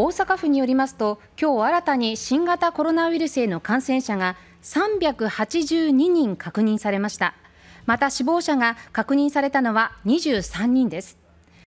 大阪府によりますと今日新たに新型コロナウイルスへの感染者が382人確認されましたまた死亡者が確認されたのは23人です